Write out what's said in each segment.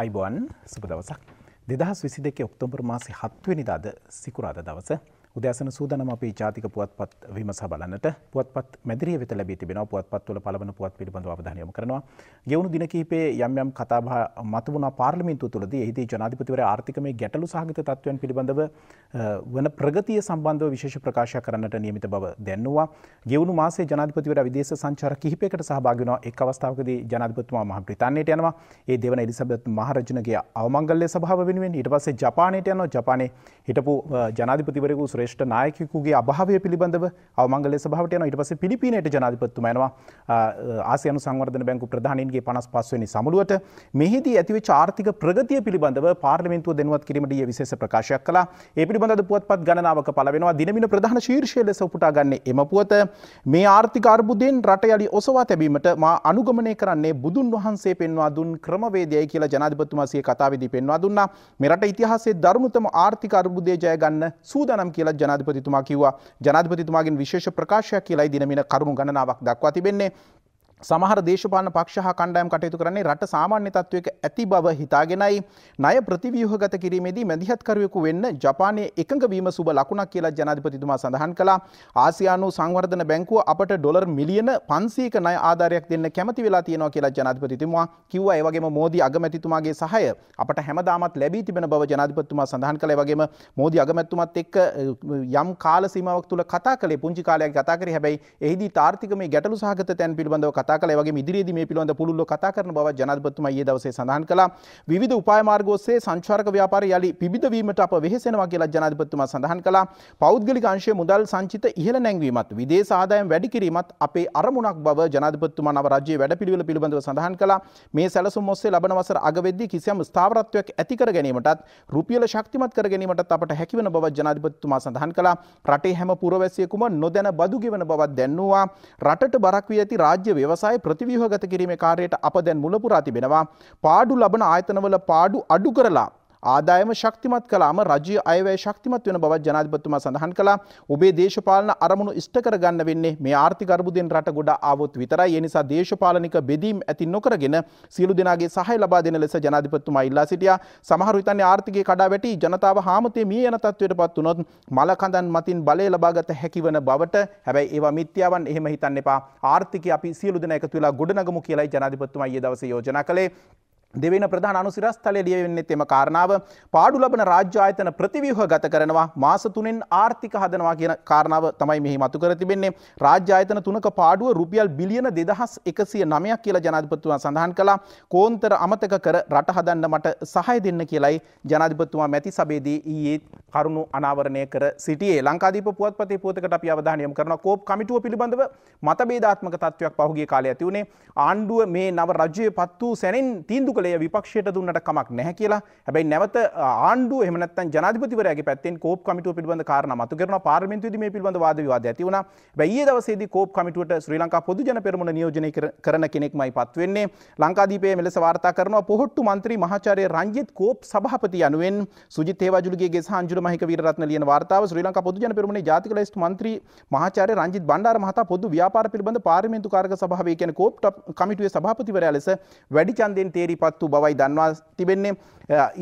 අයිබෝන් සුප දවසක් දෙදහස් විසි දෙක ඔක්තෝබර් මාසි හත්වනි දාද සිකුරාද දවස උදෑසන සූදනම අපේ ජාතික පුවත්පත් විමසා බලන්නට පුවත්පත් මැදිරිය වෙත ලැබී තිබෙනවා පුවත්පත් වල පළවන පුවත් පිළිබඳව අවධානය යොමු කරනවා ගෙවුණු දින කිහිපයේ යම් යම් කතාබහ මතු වුණා පාර්ලිමේන්තුව තුළදී එහිදී ජනාධිපතිවරයා ආර්ථිකමේ ගැටලු සහගත තත්ත්වයන් පිළිබඳව වන ප්‍රගතිය සම්බන්ධව විශේෂ ප්‍රකාශයක් කරන්නට නියමිත බව දැන්වුවා ගෙවුණු මාසේ ජනාධිපතිවරයා විදේශ සංචාර කිහිපයකට සහභාගී වෙනවා එක් අවස්ථාවකදී ජනාධිපතිතුමා මහ බ්‍රිතාන්‍යයට යනවා ඒ දෙවන එලිසබෙත් මහරජුණගේ අවමංගල්‍ය සභාව වෙනුවෙන් ඊට පස්සේ ජපානයට යනවා ජපානයේ හිටපු ජනාධිපතිවරයෙකු ශ්‍රේෂ්ඨ නායකකුගේ අභාවය පිළිබඳව අවමංගල සභාවට යන ඊට පස්සේ පිලිපීනයට ජනාධිපතිතුමා ආසියානු සංවර්ධන බැංකු ප්‍රධානීන්ගේ 55 වෙනි සමුළුවට මෙහිදී ඇතිවෙච්ච ආර්ථික ප්‍රගතිය පිළිබඳව පාර්ලිමේන්තුව දැනුවත් කිරීමට ඊයේ විශේෂ ප්‍රකාශයක් කළා. ඒ පිළිබඳව පුවත්පත් ගණනාවක පළ වෙනවා. දිනමින ප්‍රධාන ශීර්ෂය ලෙස උපුටා ගන්නේ එම පුවත. මේ ආර්ථික අර්බුදයෙන් රට යළි ඔසවා තැබීමට මා අනුගමනය කරන්නේ බුදුන් වහන්සේ පෙන්වා දුන් ක්‍රමවේදයයි කියලා ජනාධිපතිතුමා සිය කතාවේදී පෙන්වා දුන්නා. මේ රට ඉතිහාසයේ දරුණුතම ආර්ථික අර්බුදය ජය ගන්න සූදානම් කියලා ගැනත් ජනාධිපතිතුමා කිව්වා ජනාධිපතිතුමාගෙන් විශේෂ ප්‍රකාශයක් කියලයි දිනමින කරුණු ගණනාවක් දක්වා තිබෙන්නේ සමහර දේශපාලන පක්ෂ හා කණ්ඩායම් කටයුතු කරන්නේ රට සාමාන්‍ය තත්ත්වයක ඇති බව හිතාගෙනයි ණය ප්‍රතිව්‍යුහගත කිරීමේදී මැදිහත්කරුවෙකු වෙන්න ජපානයේ එකඟ වීම සුබ ලකුණක් කියලා ජනාධිපතිතුමා සඳහන් කළා. ආසියානු සංවර්ධන බැංකුව අපට ඩොලර් මිලියන 500ක ණය ආධාරයක් දෙන්න කැමති වෙලා තියෙනවා කියලා ජනාධිපතිතුමා කිව්වා. ඒ වගේම මෝදි අගමැතිතුමාගේ සහය අපට හැමදාමත් ලැබී තිබෙන බව ජනාධිපතිතුමා සඳහන් කළා. ඒ වගේම මෝදි අගමැතිතුමත් එක්ක යම් කාල සීමාවක් තුළ කතා කළේ පුංචි කාලයක් ගතා කරේ. හැබැයි එහිදී තාර්කික මේ ගැටලු සහගත තැන් පිළිබඳව කතා කතා කළ වගේ ඉදිරියේදී මේ පිළිබඳ පුළුල්ව කතා කරන බව ජනාධිපතිතුමා ඊයේ දවසේ සඳහන් කළා. විවිධ උපාය මාර්ග ඔස්සේ සංචාරක ව්‍යාපාරය යලි පිබිද වීමට අප වෙහෙසෙනවා කියලා ජනාධිපතිතුමා සඳහන් කළා. පෞද්ගලික අංශයේ මුදල් සංචිත ඉහළ නැංවීමත් විදේශ ආදායම් වැඩි කිරීමත් අපේ අරමුණක් බව ජනාධිපතිතුමා නව රාජ්‍යයේ වැඩපිළිවෙල පිළිබඳව සඳහන් කළා. මේ සැලසුම් ඔස්සේ ලබන වසර අගවෙද්දී කිසියම් ස්ථාවරත්වයක් ඇති කර ගැනීමටත් රුපියල ශක්තිමත් කර ගැනීමටත් අපට හැකිවන බව ජනාධිපතිතුමා සඳහන් කළා. රටේ හැම පුරවැසියෙකුම නොදැන බදු ගෙවන බවත් දැන්වුවා. රටට බරක් වී ඇති රාජ්‍ය ව්‍යවස්ථා ආසාය ප්‍රතිව්‍යහගත කිරීමේ කාර්යයට අප දැන් මුලපුරා තිබෙනවා පාඩු ලබන ආයතනවල පාඩු අඩු කරලා ආදායම ශක්තිමත් කලාම රජය අයවැය ශක්තිමත් වෙන බවත් ජනාධිපතිතුමා සඳහන් කළා. ඔබේ දේශපාලන අරමුණු ඉෂ්ට කරගන්න වෙන්නේ මේ ආර්ථික අර්බුදයෙන් රට ගොඩ ආවොත් විතරයි. ඒ නිසා දේශපාලනික බෙදීම් ඇති නොකරගෙන සියලු දෙනාගේ සහාය ලබා දෙන ලෙස ජනාධිපතිතුමා ඉල්ලා සිටියා. සමහරු හිතන්නේ ආර්ථිකය කඩා වැටි ජනතාව හාමතේ මිය යන තත්ත්වයට පත් වුණොත් මල කඳන් මතින් බලය ලබාගත හැකිවන බවට හැබැයි ඒවා මිත්‍යාවන් එහෙම හිතන්න එපා ආර්ථික අපි සියලු දෙන එකතු වෙලා ගොඩනගමු කියලායි ජනාධිපතිතුමා ඊයේ දවසේ යෝජනා කළේ දෙවෙන ප්‍රධාන අනුසිරස්ථලය ලියවෙන්නෙත් එම කාරණාව පාඩු ලබන රාජ්‍ය ආයතන ප්‍රතිව්‍යුහ ගත කරනවා මාස තුනෙන් ආර්ථික හදනවා කියන කාරණාව තමයි මෙහි මතු කර තිබෙන්නේ රාජ්‍ය ආයතන තුනක පාඩුව රුපියල් බිලියන 2109ක් කියලා ජනාධිපතිතුමා සඳහන් කළා කෝන්තර අමතක කර රට හදන්න මට සහාය දෙන්න කියලයි ජනාධිපතිතුමා මැති සභේදී ඊයේ කරුණු අනාවරණය කර සිටියේ ලංකාදීප පුවත්පතේ පුවතකට අපි අවධානය යොමු කරනවා කෝප් කමිටුව පිළිබඳව මතභේදාත්මක තත්වයක් පහුගිය කාලේ ඇති වුණේ ආණ්ඩුව මේ නව රජයේ පත් වූ සැනින් තීන්දුව කළේ විපක්ෂයට දුන්නට කමක් නැහැ කියලා හැබැයි නැවත ආණ්ඩු එහෙම නැත්නම් ජනාධිපතිවරයාගේ පැත්තෙන් කෝප් කමිටුව පිළිබඳ කාරණා මතු කරනවා පාර්ලිමේන්තුවේදී මේ පිළිබඳ වාද විවාද ඇති වුණා. හැබැයි ඊයේ දවසේදී කෝප් කමිටුවට ශ්‍රී ලංකා පොදු ජන පෙරමුණ නියෝජනය කරන කෙනෙක්මයි පත්වෙන්නේ. ලංකාදීපයේ මෙලෙස වාර්තා කරනවා පොහොට්ටු මන්ත්‍රී මහාචාර්ය රංජිත් කෝප් සභාපති අනුවෙන් සුජිත් හේවාජුලුගේ ගේ සහ මහික වීරරත්න ලියන වාර්තාව ශ්‍රී ලංකා පොදු ජන පෙරමුණේ ජාතික ලේස්තු මන්ත්‍රී මහාචාර්ය රංජිත් බණ්ඩාර මහතා පොදු ව්‍යාපාර පිළිබඳ පාර්ලිමේන්තු කාර්ක සභාවේ කියන කෝප් කමිටුවේ සභාපතිවරයා ලෙස වැඩි ඡන්දයෙන් තේරීපත් ඉදිරිපත් වූ බවයි දන්වා තිබෙන්නේ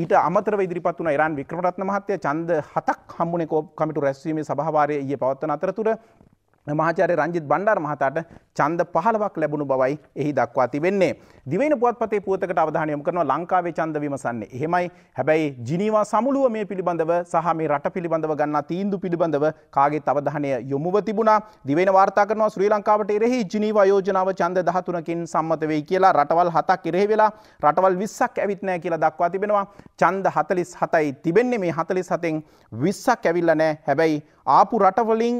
ඊට අමතර ඉදිරිපත් වන ඉරන් වික්‍රමරත්න මහත්තය චන්ද හතක් හම්බුණ කමිටු රැස්වීමේ සභාවාරය ඒ පවත්වන අතරතුර මහාචාර්ය රංජිත් බණ්ඩාර මහතාට ඡන්ද 15ක් ලැබුණු බවයි එහි දක්වා තිබෙන්නේ. දිවයින පුවත්පතේ පුවතකට අවධානය යොමු කරනවා ලංකාවේ ඡන්ද විමසන්නේ. එහෙමයි. හැබැයි ජිනීවා සමුළුව මේ පිළිබඳව සහ මේ රට පිළිබඳව ගන්නා තීන්දුව පිළිබඳව කාගේත් අවධානය යොමුව තිබුණා. දිවයින වාර්තා කරනවා ශ්‍රී ලංකාවට එරෙහි ජිනීවා යෝජනාව ඡන්ද 13කින් සම්මත වෙයි කියලා රටවල් 7ක් එරෙහි වෙලා රටවල් 20ක් ඇවිත් නැහැ කියලා දක්වා තිබෙනවා. ඡන්ද 47යි තිබෙන්නේ මේ 47න් 20ක් ඇවිල්ලා නැහැ. හැබැයි ආපු රටවලින්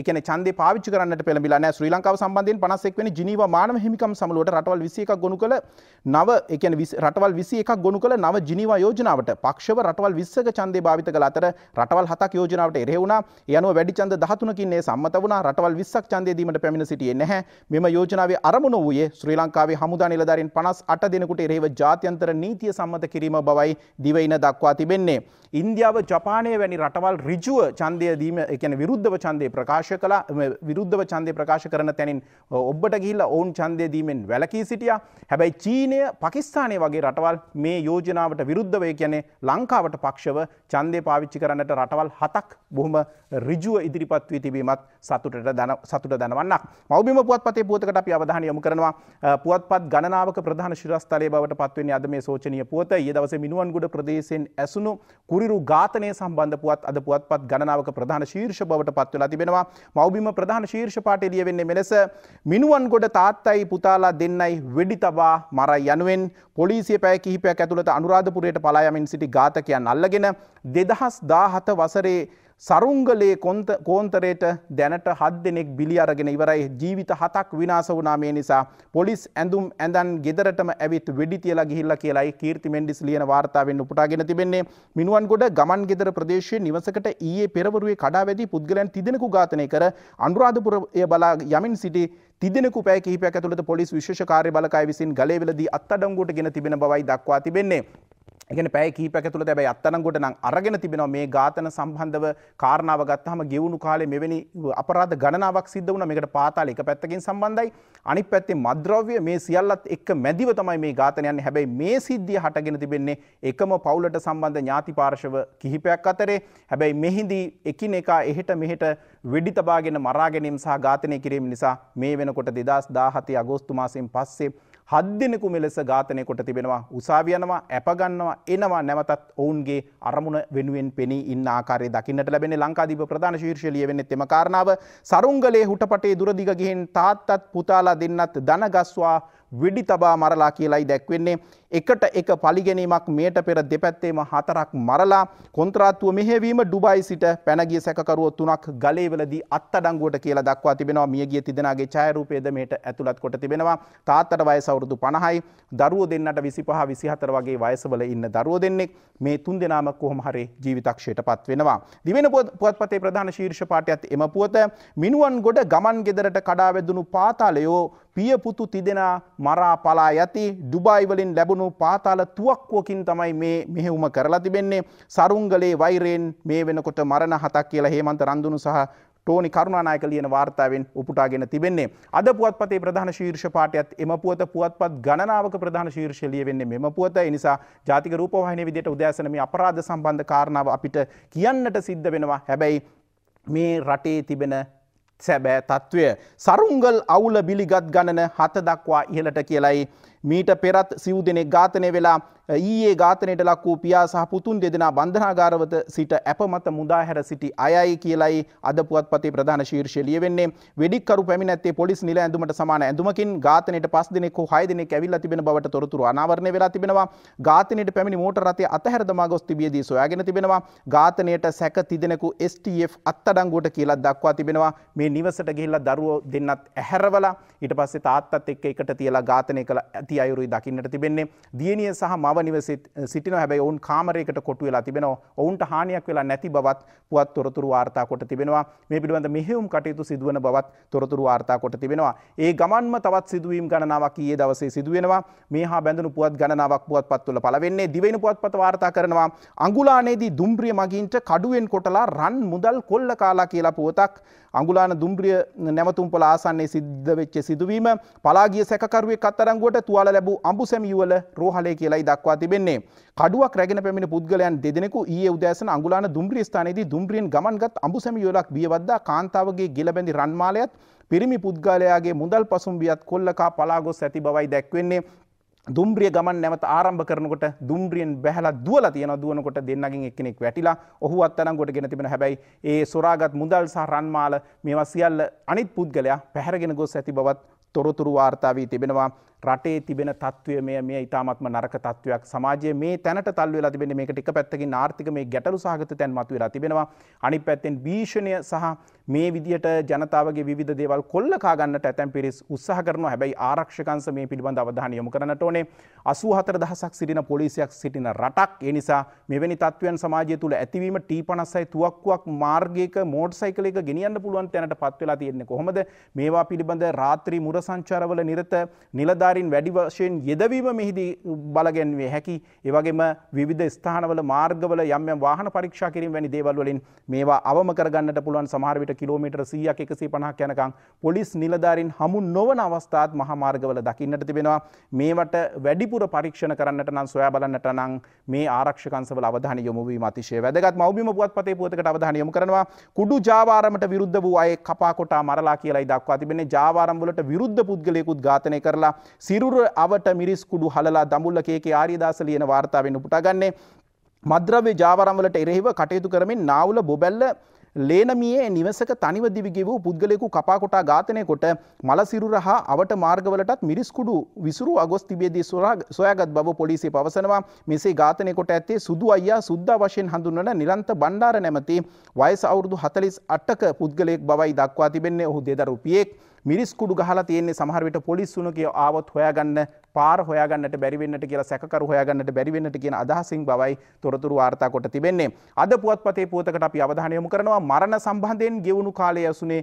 එකන චන්ද පාච කරන්න පෙළබිලන ශ්‍රී ලංකාව සම්බන්ධයෙන් පනසෙක් වෙන ජිනීව මානව හිමිකම් සමලුවට රටවල් විසි එකක් ගොුණු කළ නව එක රටවල් විසි එකක් ගොුණු කළ නව ජිනිවා යෝජනාවට පක්ෂව රටවල් විස්සක චන්දේ භාවිත කළ අතර රටවල් හතක් යෝජනාවට එරෙවුණ යනුව වැඩි චන්ද දහතුනකින්නේ සම්මත වුණ රටවල් විස්සක් චන්දේදීමට පැමිණ සිටියේ නැහැ මෙම යෝජනාවේ අරමුණ වූයේ ශ්‍රී ලංකාවේ හමුදා නිලධාරින් පනස් අට දෙනකුට එරෙහිව ජාත්‍යන්තර නීතිය සම්මත කිරීම බවයි දිවයින දක්වා තිබෙන්නේ. ඉන්දියාව ජපානය වැනි රටවල් ඍජුව ඡන්දය දීම ගැන විරුද්ධව චන්දය ප්‍රකාශ කලා විරුද්ධව චන්දය ප්‍රකාශ කරන තැනින් ඔබට ගිල්ල ඔවුන් චන්දය දීමෙන් වැලකී සිටිය හැබැයි චීනය පකිස්ානය වගේ රටවල් මේ යෝජනාවට විරුද්ධවය කියැනෙ ලංකාවට පක්ෂව චන්දය පාවිච්චි කරන්නට රටවල් හතක් බොහම රිජුව ඉදිරිපත් වී තිබීමත් සතුට දන සතුට දනවන්න මවබිම පුවත් පතේ පුවතකට අපි අවධාන යොමු කරනවා පුවත්පත් ගණනාවක ප්‍රධාන ශිරස්ථලය බවට පත්වෙන අද මේ සෝචනය පුවත ඒ දවස මිනුවන්ගුඩ ප්‍රදේශයෙන් ඇසුණු කුරිරු ඝාතනය සම්බන්ධ පුවත් අද පුවත්පත් ගණනාවක ප්‍රධාන ප්‍රධාන ශීර්ෂ බවට පත්වලා තිබෙනවා මවබිම ප්‍රධාන ශීර්ෂ පාට එළිය වෙන්නේ මෙලෙස මිනුවන් ගොඩ තාත්තයි පුතාලා දෙන්නයි වෙඩි තබා මරයි යනුවෙන් පොලිසිය පැය කිහිපයක් ඇතුළත අනුරාධපුරයට පලා යමින් සිටි ඝාතකයන් අල්ලගෙන 2017 වසරේ සරුංගලයේ කෝන්තරයට දැනට හත් දෙනෙක් බිලි අරගෙන ඉවරයි ජීවිත හතක් විනාස වුණා මේ නිසා පොලිස් ඇඳුම් ඇඳන් ගෙදරටම ඇවිත් වෙඩි තියලා ගිහිල්ලා කියලායි කීර්ති මෙන්ඩිස් ලියන වාර්තාවෙන් උපුටාගෙන තිබෙන්නේ මිනුවන්ගොඩ ගමන් ගෙදර ප්‍රදේශයේ නිවසකට ඊයේ පෙරවරුවේ කඩාවැදී පුද්ගලයන් තිදෙනෙකු ඝාතනය කර අනුරාධපුරය බලා යමින් සිටි තිදෙනෙකු පැය කිහිපයක් ඇතුළත පොලිස් විශේෂ කාර්ය බළකාය විසින් ගලේ වෙලදී අත්අඩංගුවට ගෙන තිබෙන බවයි දක්වා තිබෙන්නේ එකන පැයි කීපැක තුළ දැබයි අත්තනංගොට නම් අරගෙන තිබෙනවා මේ ඝාතන සම්බන්ධව කාරණාව ගත්තහම ගෙවුණු කාලේ මෙවැනි අපරාධ ගණනාවක් සිද්ධ වුණා මේකට පාතාල එක පැත්තකින් සම්බන්ධයි අනිත් පැත්තේ මද්ද්‍රව්‍ය මේ සියල්ලත් එක්ක මැදිව තමයි මේ ඝාතන යන්නේ හැබැයි මේ සිද්ධිය හටගෙන තිබෙන්නේ එකම පවුලට සම්බන්ධ ඥාති පාර්ශව කිහිපයක් අතරේ හැබැයි මෙහිදී එකිනෙකා එහෙට මෙහෙට වෙඩි තබාගෙන මරා ගැනීම සහ ඝාතනය කිරීම නිසා මේ වෙනකොට 2017 අගෝස්තු මාසයෙන් පස්සේ හත් දෙනෙකු මෙලෙස ඝාතනය කොට තිබෙනවා උසාවියනවා ඇපගන්නවා එනවා නැවතත් ඔවුන්ගේ අරමුණ වෙනුවෙන් පෙනී ඉන්න ආකාරය දකින්නට ලැබෙන ලංකාදීප ප්‍රධාන ශීර්ෂය ලියවෙන්නේ තෙම කාරණාව සරුංගලේ හුටපටේ දුරදිග ගිහින් තාත්තත් පුතාලා දෙන්නත් දනගස්වා වෙඩි තබා මරලා කියලයි දැක්වෙන්නේ. එකට එක පලිගැනීමක් මේට පෙර දෙපැත්තේම හතරක් මරලා කොන්ත්‍රාත්තුව මෙහෙවීම ඩුබයි සිට පැනගිය සැකරුව තුනක් ගලේවලදී අත්තඩංගුවට කියලා දක්වා තිබෙනවා මියගිය තිදෙනගේ ඡායරූපයද මේට ඇතුළත් කොට තිබෙනවා තාත්තට වයස අවුරුදු 50යි දරුවෝ දෙන්නට 25 24 වගේ වයසවල ඉන්න දරුවෝ දෙන්නෙක් මේ තුන් දෙනාම කොහොම හරි ජීවිතක්ෂයටපත් වෙනවා දිවෙන පුවත්පතේ ප්‍රධාන ශීර්ෂ පාඨයත් එම පුවත මිනුවන් ගොඩ ගමන් ගෙදරට කඩා වැදුණු පාතාලයෝ පියපුතු තිදෙනා මරා පලා යති ඩුබයිවලින් ලැබුණු පාතාල තුවක්කුවකින් තමයි මේ මෙහෙවුම කරලා තිබෙන්නේ සරුංගලේ වෛරයෙන් මේ වෙනකොට මරණ හතක් කියලා හේමන්ත රන්දුනු සහ ටෝනි කරුණානායක ලියන වාර්තාවෙන් උපුටාගෙන තිබෙන්නේ. අද පුවත්පතේ ප්‍රධාන ශීර්ෂ පාඨයත් එම පුවත පුවත්පත් ගණනාවක ප්‍රධාන ශීර්ෂ ලියවෙන්නේ මෙම පුවත. ඒ නිසා ජාතික රූපවාහිනිය විදිහට උදෑසන මේ අපරාධ සම්බන්ධ කාරණාව අපිට කියන්නට සිද්ධ වෙනවා. හැබැයි මේ රටේ තිබෙන සැබෑ තත්ත්වය. සරුංගල් අවුල බිලිගත් ගණන හත දක්වා ඉහලට කියලයි මීට පෙරත් සිව් දෙනෙක් ඝාතනය වෙලා ඊයේ ඝාතනයට ලක් වූ පියා සහ පුතුන් දෙදෙනා බන්ධනාගාරවත සිට අපමත මුදා හැර සිටි අයයි කියලයි අද පුවත්පතේ ප්‍රධාන ශීර්ෂය ලියවෙන්නේ වෙඩික්කරු පැමිණැත්තේ පොලිස් නිල ඇඳුමට සමාන ඇඳුමකින් ඝාතනයට පස් දෙනෙක් හෝ හය දෙනෙක් ඇවිල්ලා තිබෙන බවට තොරතුරු අනාවරණය වෙලා තිබෙනවා ඝාතනයට පැමිණි මෝටර රථය අතහැර දමා ගොස් තිබියදී සොයාගෙන තිබෙනවා ඝාතනයට සැක තිදෙනෙකු STF අත්අඩංගුවට කියලා දක්වා තිබෙනවා මේ නිවසට ගිහිල්ලා දරුවෝ දෙන්නත් ඇහැරවලා ඊට පස්සේ තාත්තත් එක්ක එකට තියලා ඝාතනය කළ නැති අයුරුයි දකින්නට තිබෙන්නේ දියණිය සහ මව නිවසේ සිටිනවා හැබැයි ඔවුන් කාමරයකට කොටු වෙලා තිබෙනවා ඔවුන්ට හානියක් වෙලා නැති බවත් පුවත් තොරතුරු වාර්තා කොට තිබෙනවා මේ පිළිබඳ මෙහෙයුම් කටයුතු සිදුවන බවත් තොරතුරු වාර්තා කොට තිබෙනවා ඒ ගමන්ම තවත් සිදුවීම් ගණනාවක් ඊයේ දවසේ සිදුවෙනවා මේ හා බැඳුණු පුවත් ගණනාවක් පුවත්පත් වල පළවෙන්නේ දිවයින පුවත්පත වාර්තා කරනවා අඟුලානේදී දුම්රිය මගින්ට කඩුවෙන් කොටලා රන් මුදල් කොල්ල කාලා කියලා පුවතක් අඟුලාන දුම්රිය නැවතුම්පොළ ආසන්නයේ සිද්ධ වෙච්ච සිදුවීම පලාගිය සැකකරුවෙක් අත්අඩංගුවට තුවාල රෝහල ලැබූ අඹුසැම යුවල රෝහලේ කියලයි දක්වා තිබෙන්නේ. කඩුවක් රැගෙන පැමිණ පුද්ගලයන් දෙදෙනෙකු ඊයේ උදෑසන අඟුලාන දුම්රිය ස්ථානයේදී දුම්රියෙන් ගමන්ගත් අඹුසැම යුවලක් බියවද්දා කාන්තාවගේ ගිලබැඳි රන්මාලයත් පිරිමි පුද්ගලයාගේ මුදල් පසුම්බියත් කොල්ලකා පලාගොස් ඇති බවයි දැක්වෙන්නේ. දුම්රිය ගමන් නැවත ආරම්භ කරනකොට දුම්රියෙන් බැහැලා දුවලා තියෙන දුවනකොට දෙන්නගෙන් එක්කෙනෙක් වැටිලා ඔහු අත්අඩංගුවට ගෙන තිබෙන හැබැයි ඒ සොරාගත් මුදල් සහ රන්මාල මේවා සියල්ල අනිත් පුද්ගලයා පැහැරගෙන ගොස් ඇති බවත් තොරතුරු වාර්තා වී තිබෙනවා රටේ තිබෙන තත්ත්වය මේ මේ ඉතාමත්ම නරක තත්ත්වයක් සමාජයේ මේ තැනට තල්ලු වෙලා තිබෙන මේක ටික පැත්තකින් ආර්ථික මේ ගැටලු සහගත තැන් මතුවලා තිබෙනවා අනිත් පැත්තෙන් භීෂණය සහ මේ විදියට ජනතාවගේ විවිධ දේවල් කොල්ල කා ගන්නට ඇතැම් පිරිස් උත්සාහ කරනවා හැබැයි ආරක්ෂක අංශ මේ පිළිබඳ අවධානය යොමු කරන්නට ඕනේ 84000ක් සිටින පොලිසියක් සිටින රටක් ඒ නිසා මෙවැනි තත්ත්වයන් සමාජය තුළ ඇතිවීම T56 තුවක්කුවක් මාර්ගයක මෝටර් සයිකලයක ගෙනියන්න පුළුවන් තැනට පත් වෙලා තියෙන්නේ කොහොමද මේවා පිළිබඳ රාත්‍රී මුර සංචාරවල නිරත නිලධාරී ආකාරින් වැඩි වශයෙන් යෙදවීම මෙහිදී බලගැන්වේ හැකි ඒවගේම විධ ස්ථානවල මාර්ගවල යම් වාහන පරීක්ෂා කිරීම වැනි දේවල්වලින් මේවා අවම කරගන්නට පුළුවන් සමහරවිට කිලෝමීටර් සීයක් එකසේ පණහක් යනකං පොලිස් නිලධාරින් හමු නොවන අවස්ථාත් මහමාර්ගවල දකින්නට තිබෙනවා මේවට වැඩිපුර පරීක්ෂණ කරන්නට නම් සොයා බලන්නට නම් මේ ආරක්ෂකංශවල අවධානය යොමුවීම අතිශය වැදගත් මෞබිම පුවත්පතේ පුවතකට අවධානය යොමු කරනවා කුඩු ජාවාරමට විරුද්ධ වූ අය කපා කොටා මරලා කියලායි දක්වා තිබෙන්නේ ජාවාරම් වලට විරුද්ධ පුද්ගලයෙකුත් ඝාතනය කරලා සිරුර අවට මිරිස් කුඩු හලලා දඹුල්ලකේකේ ආරියදාස ලියන වාර්තාවෙන් උපුටාගන්නේ මද්‍රව්‍ය ජාවරම්වලට එරෙහිව කටයුතු කරමින් නාවුල බොබැල්ල ලේනමියේ නිවසක තනිව දිවිගෙ වූ පුද්ගලයෙකු කපා කොටා ඝාතනය කොට මලසිරුර හා අවට මාර්ගවලටත් මිරිස්කුඩු විසුරු අගොස් තිබේදී සොයාගත් බව පොලිසිය පවසනවා. මෙසේ ඝාතනය කොට ඇත්තේ සුදු අයියා සුද්දා වශයෙන් හඳුන්වන නිලන්ත බණ්ඩාර නැමැති වයස අවුරුදු 48ක පුද්ගලයෙක් බවයි දක්වා තිබෙන්නේ. ඔහු දෙදරුපියෙක් මිරිස්කුඩු ගහලා තියෙන්නේ සමහර විට පොලිස්සුණු කිය ආවොත් හොයාගන්න පාර හොයාගන්නට බැරි වෙන්නට කියලා සැකකරු හොයාගන්නට බැරි වෙන්නට කියන අදහසින් බවයි තොරතුරු වාර්තා කොට තිබෙන්නේ. අද පුවත්පතේ පුවතකට අපි අවධානය යොමු කරනවා මරණ සම්බන්ධයෙන් ගෙවුණු කාලය ඇසුනේ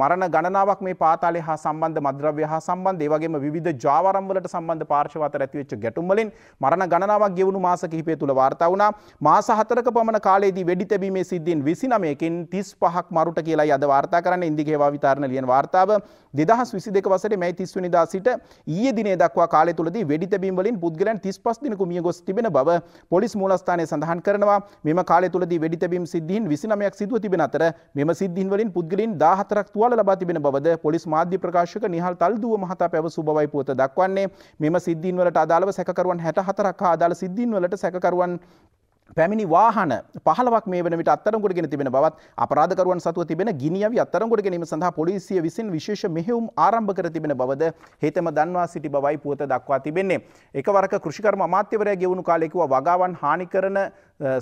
මරණ ගණනාවක් මේ පාතාලය හා සම්බන්ධ මද්‍රව්‍ය හා සම්බන්ධ ඒ වගේම විවිධ ජාවාරම්වලට සම්බන්ධ පාර්ශ්ව අතර ඇතිවෙච්ච ගැටුම් වලින් මරණ ගණනාවක් ගෙවුණු මාස කිහිපය තුල වාර්තා වුණා. මාස 4ක පමණ කාලයේදී වෙඩි තැබීමේ සිද්ධීන් 29කින් 35ක් මරුට කියලායි අද වාර්තා කරන්න ඉන්දිකේවා විතාරණ ලියන වාර්තාව. දෙදහස් විසි දෙක වසට මැයි තිස්වනිදා සිට ඒ දින දක්වා කාල තුළද වැඩි තැබීම්වලින් පුද්ගලන් තිස් පස් දිනක මිය ගොස් තිබෙන බව පොලිස් මූලස්ථානය සඳහන් කරනවා මෙම කාල තුළද වැඩි තැබීම් සිද්ධීන් විසිනමයක් සිදුව තිබෙන අතර මෙම සිද්ධීන්වලින් පුද්ගලින් දාහතරක් තුවාල ලබා තිබෙන බවද පොලිස් මාධ්‍ය ප්‍රකාශක නිහල් තල්දුව මහතා පැවසු බවයි පුවත දක්වන්නේ මෙම සිද්ධීන්වලට අදාළව සැකකරුවන් හැට හතරක් ආදාළ සිද්ධීන්වලට සැකකරුවන් පැමිණි වාහන පහලක් මේට අත්තරකුටගෙන තිබෙන බවත් අපරාධකරුවන් සතුව තිබෙන ගිනිියාව අත්තරකුට ගැනීම සඳහා පොලිසිය විසින් විශේෂ මෙහෙුම් ආරම්භ කර තිබෙන බවද හෙතම දන්වා සිටි බවයි පුවත දක්වා තිබෙන්නේ. එකවරක කෘෂිකර්ම අමාත්‍යවරය ගෙවුණු කාලෙකුව වගාවන් හානි කරන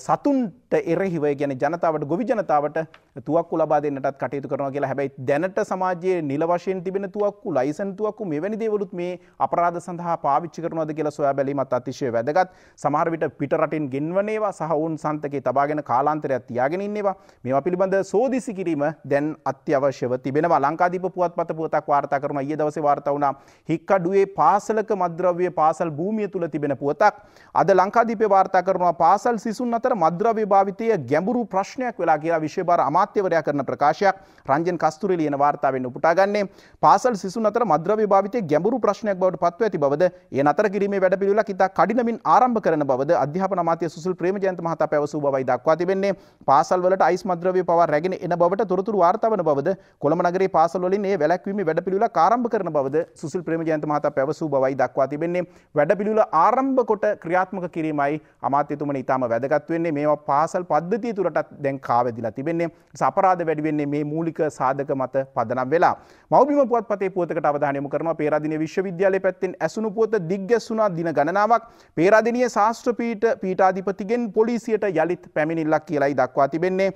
සතුන්ට එරෙහිව ගැන ජනතාවට ගොවි ජනතාවට තුවක්කු ලබා දෙන්නටත් කටයුතු කරනවා කියලා හැබැයි දැනට සමාජයේ නිල වශයෙන් තිබෙන තුවක්කු ලයිසන් තුවක්කු මෙවැනි දේවලුත් මේ අපරාධ සඳහා පාවිච්චි කරනවද කියලා සොයා බැලීමත් අතිශය වැදගත්. සමහර විට පිට රටින් ගෙන්වනේවා සහ ඔවුන් සන්තකේ තබාගෙන කාලාන්තරයක් තියාගෙන ඉන්නේවා. මේවා පිළිබඳ සෝදිසි කිරීම දැන් අත්‍යවශ්‍යව තිබෙනවා. ලංකාදීප පුවත්පත පුවතක් වාර්තා කරන ඊයේ දවසේ වාර්තා වුණා හික්කඩුවේ පාසලක මද්ද්‍රව්‍ය පාසල් භූමිය තුල තිබෙන පුවතක්. අද ලංකාදීපේ වාර්තා කරනවා පාසල් සිසුන් මිනිසුන් අතර මද්‍රව්‍ය භාවිතය ගැඹුරු ප්‍රශ්නයක් වෙලා කියලා විශේෂ අමාත්‍යවරයා කරන ප්‍රකාශයක් රංජන් කස්තුරේ ලියන වාර්තාවෙන් උපුටා ගන්නේ පාසල් සිසුන් අතර මද්‍රව්‍ය භාවිතය ගැඹුරු ප්‍රශ්නයක් බවට පත්ව ඇති බවද ඒ නතර කිරීමේ වැඩපිළිවෙලක් ඉතා කඩිනමින් ආරම්භ කරන බවද අධ්‍යාපන අමාත්‍ය සුසිල් ප්‍රේමජයන්ත මහතා පැවසූ බවයි දක්වා තිබෙන්නේ පාසල් වලට අයිස් මද්‍රව්‍ය පවා රැගෙන එන බවට තොරතුරු වාර්තා වන බවද කොළඹ නගරයේ පාසල් වලින් ඒ වැළැක්වීමේ වැඩපිළිවෙලක් ආරම්භ කරන බවද සුසිල් ප්‍රේමජයන්ත මහතා පැවසූ බවයි දක්වා තිබෙන්නේ වැඩපිළිවෙල ආරම්භ කොට ක්‍රියාත්මක කිරීමයි අමාත්‍යතුමනි ඉතාම වැදගත් වැදගත් වෙන්නේ මේවා පාසල් පද්ධතිය තුරටත් දැන් කාවැදිලා තිබෙන්නේ. අපරාධ වැඩි වෙන්නේ මේ මූලික සාධක මත පදනම් වෙලා. මව්බිම පුවත්පතේ පුවතකට අවධානය යොමු කරනවා පේරාදෙණිය විශ්වවිද්‍යාලය පැත්තෙන් ඇසුණු පුවත දිග්ගැස්සුණා දින ගණනාවක් පේරාදෙණිය ශාස්ත්‍ර පීඨ පීඨාධිපතිගෙන් පොලිසියට යළිත් පැමිණිල්ලක් කියලායි දක්වා තිබෙන්නේ.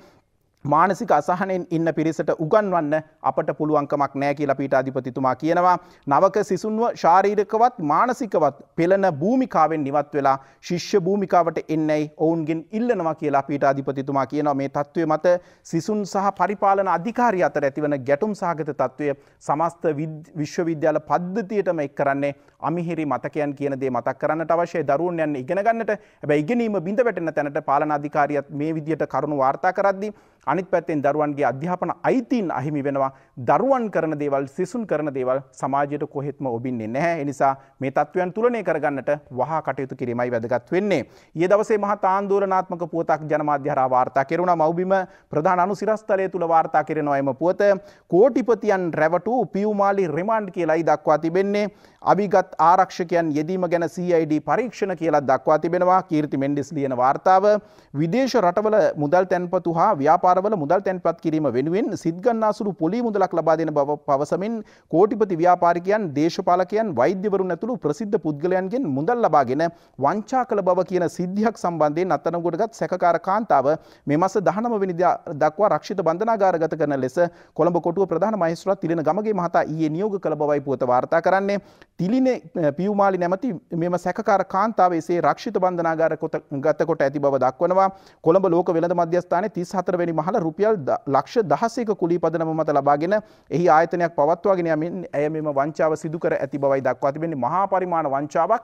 මානසික අසහනෙන් ඉන්න පිරිසට උගන්වන්න අපට පුළුවන්කමක් නෑ කියලා පීටාධිපතිතුමා කියනවා. නවක සිසුන්ව ශාරීරකවත් මානසිකවත් පෙළන භූමිකාවෙන් නිවත් වෙලා ශිෂ්‍ය භූමිකාවට එන්නයි ඔවුන්ගෙන් ඉල්ලනවා කියලා පීටාධිපතිතුමා කියනවා මේ තත්ත්වය මත සිසුන් සහ පරිපාලන අධිකාරී අතර ඇතිවන ගැටුම් සහගත තත්ත්වය සමස්ත විශ්වවිද්‍යාල පද්ධතියටම එක් කරන්නේ අමිහිරි මතකයන් කියන දේ මතක් කරන්නට අවශ්‍ය දරුවන් යන්න ඉගෙන ගන්නට හැබැයි ඉගෙනීම බිඳ වැටෙන තැනට පාලන අධිකාරියත් මේ විදියට කරුණු වාර්තා කරද්දී අනිත් පැත්තෙන් දරුවන්ගේ අධ්‍යාපන අයිතීන් අහිමි වෙනවා දරුවන් කරන දේවල් සිසුන් කරන දේවල් සමාජයට කොහෙත්ම ඔබින්නේ නැහැ එනිසා මේ තත්ත්වයන් තුලනය කරගන්නට වහා කටයුතු කිරීමයි වැදගත් වෙන්නේ. ඊයේ දවසේ මහත් ආන්දෝලනාත්මක පුවතක් ජනමාධ්‍ය හරහා වාර්තා කෙරුණා මව්බිම ප්‍රධාන අනුසිරස්තලය තුල වාර්තා කෙරෙනවා එම පුවත කෝටිපතියන් රැවටු පියුමාලි රිමාන්ඩ් කියලායි දක්වා තිබෙන්නේ. අභිගත් ආරක්ෂකයන් යෙදීම ගැන CID පරීක්ෂණ කියලා දක්වා තිබෙනවා. කීර්ති මෙන්ඩිස් ලියන වාර්තාව විදේශ රටවල මුදල් තැන්පතු හා ව්‍යාපාර ව්‍යාපාරවල මුදල් තැන්පත් කිරීම වෙනුවෙන් සිද්ගන්නාසුරු පොලි මුදලක් ලබා දෙන බව පවසමින් කෝටිපති ව්‍යාපාරිකයන් දේශපාලකයන් වෛද්‍යවරුන් ඇතුළු ප්‍රසිද්ධ පුද්ගලයන්ගෙන් මුදල් ලබාගෙන වංචා කළ බව කියන සිද්ධියක් සම්බන්ධයෙන් අත්අඩංගුවටගත් සැකකාර කාන්තාව මේ මස 19 වෙනිදා දක්වා රක්ෂිත බන්ධනාගාරගත කරන ලෙස කොළඹ කොටුව ප්‍රධාන මහේස්ත්‍රාත් තිලින ගමගේ මහතා ඊයේ නියෝග කළ බවයි පුවත වාර්තා කරන්නේ තිලින පියුමාලි නැමැති මෙම සැකකාර කාන්තාව එසේ රක්ෂිත බන්ධනාගාර ගත කොට ඇති බව දක්වනවා කොළඹ ලෝක වෙළඳ මධ්‍යස්ථානයේ 34 වෙනි මහල රුපියල් ලක්ෂ දහසේක කුලී පදනම මත ලබාගෙන එහි ආයතනයක් පවත්වාගෙන යමින් ඇය මෙම වංචාව සිදුකර ඇති බවයි දක්වා තිබෙන්නේ මහා පරිමාණ වංචාවක්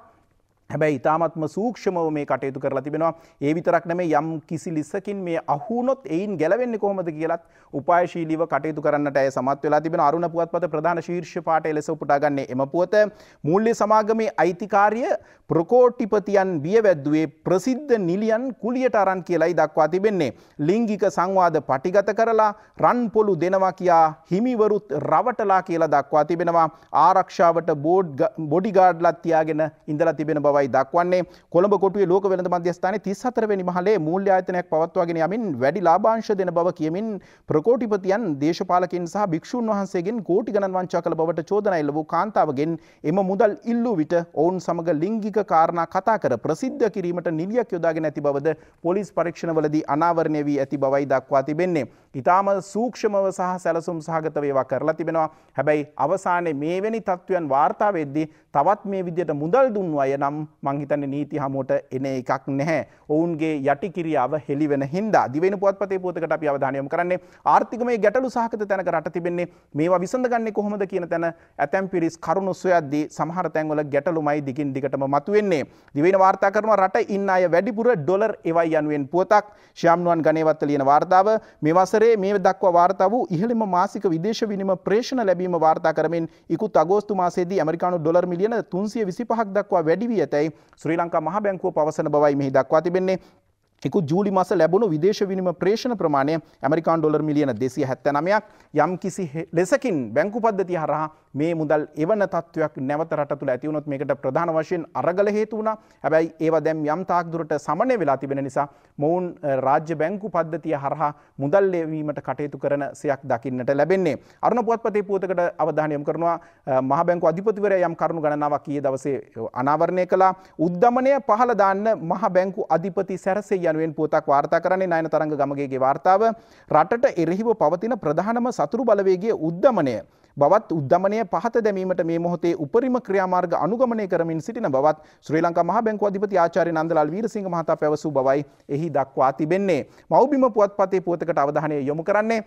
හැබැයි ඉතාමත්ම සූක්ෂමව මේ කටයුතු කරලා තිබෙනවා ඒ විතරක් නෙමේ යම් කිසි ලිස්සකින් මේ අහුනොත් එයින් ගැලවෙන්නේ කොහොමද කියලත් උපායශීලීව කටයුතු කරන්නට ඇය සමත් වෙලා තිබෙන අරුණ පුවත්පත ප්‍රධාන ශීර්ෂ පාඨය ලෙස උපුටා ගන්නේ එම පුවත මූල්‍ය සමාගමේ අයිතිකාර්ය ප්‍රකෝටිපතියන් බියවැද්දුවේ ප්‍රසිද්ධ නිලියන් කුලියට අරන් කියලායි දක්වා තිබෙන්නේ ලිංගික සංවාද පටිගත කරලා රන් පොළු දෙනවා කියා හිමිවරුත් රවටලා කියලා දක්වා තිබෙනවා ආරක්ෂාවට බෝඩ් බොඩිගාඩ්ලත් තියාගෙන ඉඳලා තිබෙන බව බවයි දක්වන්නේ කොළඹ කොටුවේ ලෝක වෙළඳ මධ්‍යස්ථානයේ 34 වෙනි මහලේ මූල්‍ය ආයතනයක් පවත්වාගෙන යමින් වැඩි ලාභාංශ දෙන බව කියමින් ප්‍රකෝටිපතියන් දේශපාලකින් සහ භික්ෂූන් වහන්සේගෙන් කෝටි ගණන් වංචා කළ බවට චෝදනා එල්ල වූ කාන්තාවගෙන් එම මුදල් ඉල්ලූ විට ඔවුන් සමග ලිංගික කාරණා කතා කර ප්‍රසිද්ධ කිරීමට නිලියක් යොදාගෙන ඇති බවද පොලිස් පරීක්ෂණවලදී අනාවරණය වී ඇති බවයි දක්වා තිබෙන්නේ ඉතාම සූක්ෂමව සහ සැලසුම් සහගත වේවා කරලා තිබෙනවා. හැබැයි අවසානයේ මේවැනි තත්ත්වයන් වාර්තා වෙද්දී තවත් මේ විදිහට මුදල් දුන්නු අය නම් මං හිතන්නේ නීති හමුවට එන එකක් නැහැ. ඔවුන්ගේ යටි කිරියාව හෙළි වෙන හින්දා දිවෙන පුවත්පතේ පුවතකට අපි අවධානය යොමු කරන්නේ ආර්ථිකමය ගැටලු සහගත තැනක රට තිබෙන්නේ මේවා විසඳගන්නේ කොහොමද කියන තැන ඇතැම් පිරිස් කරුණු සොයද්දී සමහර තැන්වල ගැටලුමයි දිගින් දිගටම මතුවෙන්නේ. දිවෙන වාර්තා කරනවා රට ඉන්න අය වැඩිපුර ඩොලර් එවයි යනුවෙන් පුවතක් ශ්‍යාම්නුවන් ගණේවත්ත ලියන වාර්තාව මේ වසරේ පෙරේ මේ දක්වා වාර්තා වූ ඉහළම මාසික විදේශ විනිම ප්‍රේෂණ ලැබීම වාර්තා කරමින් ඉකුත් අගෝස්තු මාසයේදී ඇමරිකානු ඩොලර් මිලියන 325ක් දක්වා වැඩි වී ඇතැයි ශ්‍රී ලංකා මහ බැංකුව පවසන බවයි මෙහි දක්වා තිබෙන්නේ. එකු ජූලි මස ලැබුණු විදේශ විනිම ප්‍රේෂණ ප්‍රමාණය ඇමරිකාන් ඩොලර් මිලියන දෙසිය හැත්තනමයක් යම් කිසි ලෙසකින් බැංකු පද්ධතිය හරහා මේ මුදල් එවන තත්ත්වයක් නැවත රට තුළ ඇතිවුණොත් මේකට ප්‍රධාන වශයෙන් අරගල හේතු වුණා. හැබැයි ඒවා දැන් යම් තාක් දුරට සමනය වෙලා තිබෙන නිසා මොවුන් රාජ්‍ය බැංකු පද්ධතිය හරහා මුදල් ලැබීමට කටයුතු කරන සියක් දකින්නට ලැබෙන්නේ. අරුණ පුවත්පතේ පුවතකට අවධානය යොමු කරනවා මහ බැංකු අධිපතිවරයා යම් කරුණු ගණනාවක් ඊයේ දවසේ අනාවරණය කළා. උද්දමනය පහළ දාන්න මහ බැංකු අධිපති සැරසේ යනුවෙන් පුවතක් වාර්තා කරන්නේ නයන තරංග ගමගේගේ වාර්තාව රටට එරෙහිව පවතින ප්‍රධානම සතුරු බලවේගයේ උද්දමනය බවත් උද්ධමනය පහත දැමීමට මේ මොහොතේ උපරිම ක්‍රියාමාර්ග අනුගමනය කරමින් සිටින බවත් ශ්‍රී ලංකා මහ බැංකුව අධිපති ආචාර්ය නන්දලාල් වීරසිංහ මහතා පැවසූ බවයි එහි දක්වා තිබෙන්නේ. මව්බිම පුවත්පතේ පුවතකට අවධානය යොමු කරන්නේ